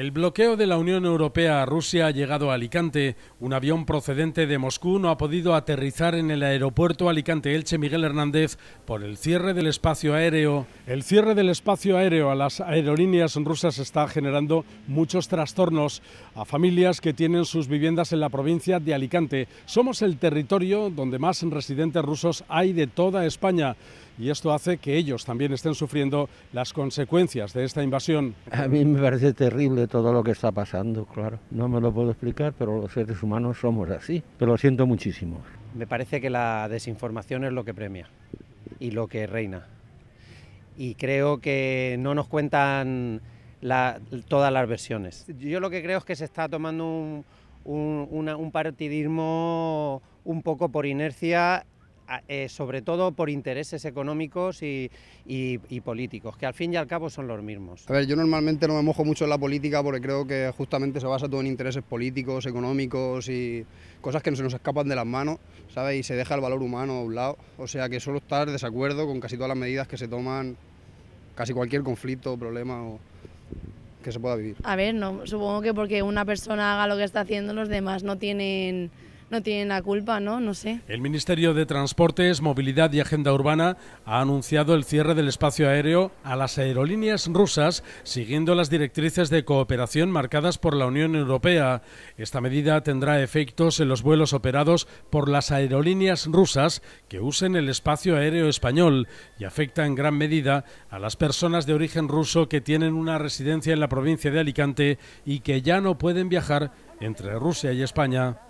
El bloqueo de la Unión Europea a Rusia ha llegado a Alicante. Un avión procedente de Moscú no ha podido aterrizar en el aeropuerto Alicante-Elche Miguel Hernández por el cierre del espacio aéreo. El cierre del espacio aéreo a las aerolíneas rusas está generando muchos trastornos a familias que tienen sus viviendas en la provincia de Alicante. Somos el territorio donde más residentes rusos hay de toda España y esto hace que ellos también estén sufriendo las consecuencias de esta invasión. A mí me parece terrible todo lo que está pasando, claro. No me lo puedo explicar, pero los seres humanos somos así. Pero lo siento muchísimo. Me parece que la desinformación es lo que premia y lo que reina. Y creo que no nos cuentan todas las versiones. Yo lo que creo es que se está tomando un partidismo un poco por inercia eh, sobre todo por intereses económicos y, políticos, que al fin y al cabo son los mismos. A ver, yo normalmente no me mojo mucho en la política porque creo que justamente se basa todo en intereses políticos, económicos y cosas que no se nos escapan de las manos, ¿sabes? Y se deja el valor humano a un lado. O sea que suelo estar desacuerdo con casi todas las medidas que se toman, casi cualquier conflicto, problema o que se pueda vivir. A ver, no, supongo que porque una persona haga lo que está haciendo, los demás no tienen no tienen la culpa, ¿no? No sé. El Ministerio de Transportes, Movilidad y Agenda Urbana ha anunciado el cierre del espacio aéreo a las aerolíneas rusas, siguiendo las directrices de cooperación marcadas por la Unión Europea. Esta medida tendrá efectos en los vuelos operados por las aerolíneas rusas que usen el espacio aéreo español y afecta en gran medida a las personas de origen ruso que tienen una residencia en la provincia de Alicante y que ya no pueden viajar entre Rusia y España.